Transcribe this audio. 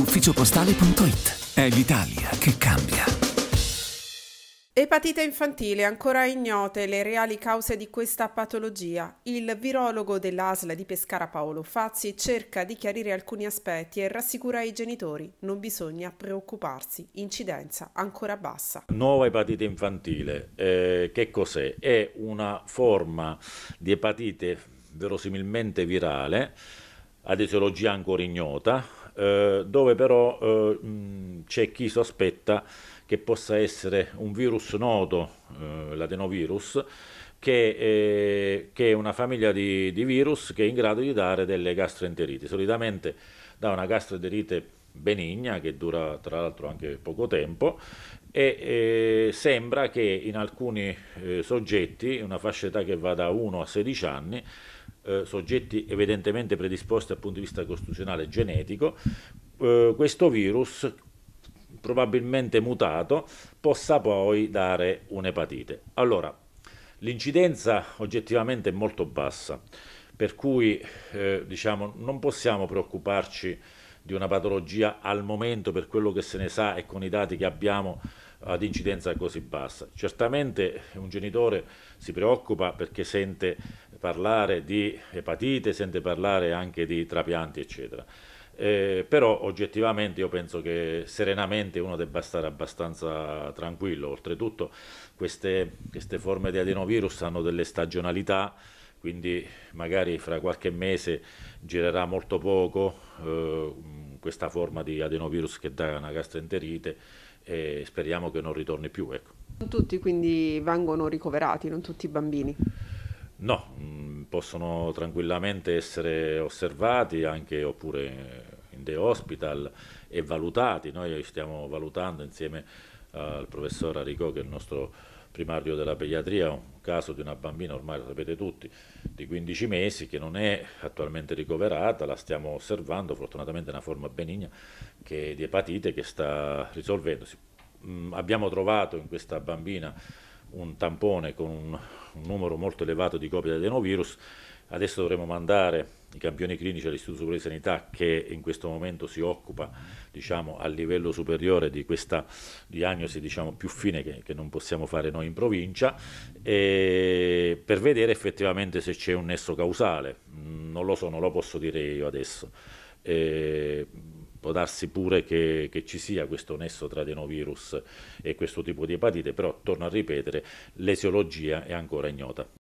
ufficiopostale.it. È l'Italia che cambia. Epatite infantile, ancora ignote le reali cause di questa patologia. Il virologo dell'ASL di Pescara Paolo Fazzi cerca di chiarire alcuni aspetti e rassicura i genitori, non bisogna preoccuparsi, incidenza ancora bassa. Nuova epatite infantile, eh, che cos'è? È una forma di epatite verosimilmente virale, ad etiologia ancora ignota, eh, dove però eh, c'è chi sospetta che possa essere un virus noto, eh, l'adenovirus, che, eh, che, è una famiglia di, di, virus che è in grado di dare delle gastroenterite. Solitamente da una gastroenterite benigna, che dura tra l'altro anche poco tempo, e eh, sembra che in alcuni eh, soggetti, una fascia d'età che va da 1 a 16 anni, eh, soggetti evidentemente predisposti dal punto di vista costituzionale e genetico, eh, questo virus probabilmente mutato possa poi dare un'epatite. Allora, l'incidenza oggettivamente è molto bassa, per cui eh, diciamo, non possiamo preoccuparci di una patologia al momento per quello che se ne sa e con i dati che abbiamo ad incidenza così bassa. Certamente un genitore si preoccupa perché sente parlare di epatite, sente parlare anche di trapianti, eccetera. Eh, però oggettivamente io penso che serenamente uno debba stare abbastanza tranquillo, oltretutto queste, queste forme di adenovirus hanno delle stagionalità, quindi magari fra qualche mese girerà molto poco eh, questa forma di adenovirus che dà una gastroenterite e speriamo che non ritorni più. Ecco. Non tutti quindi vengono ricoverati, non tutti i bambini. No, mm, possono tranquillamente essere osservati anche oppure in the hospital e valutati. Noi stiamo valutando insieme eh, al professor Aricò, che è il nostro primario della pediatria, un caso di una bambina, ormai lo sapete tutti, di 15 mesi che non è attualmente ricoverata, la stiamo osservando, fortunatamente è una forma benigna che, di epatite che sta risolvendosi. Mm, abbiamo trovato in questa bambina un tampone con un, un numero molto elevato di copie dell'adenovirus, adesso dovremo mandare i campioni clinici all'Istituto Superiore di Sanità che in questo momento si occupa diciamo, a livello superiore di questa diagnosi diciamo, più fine che, che, non possiamo fare noi in provincia per vedere effettivamente se c'è un nesso causale. Non lo so, non lo posso dire io adesso. E può darsi pure che, che, ci sia questo nesso tra adenovirus e questo tipo di epatite, però torno a ripetere, l'esiologia è ancora ignota.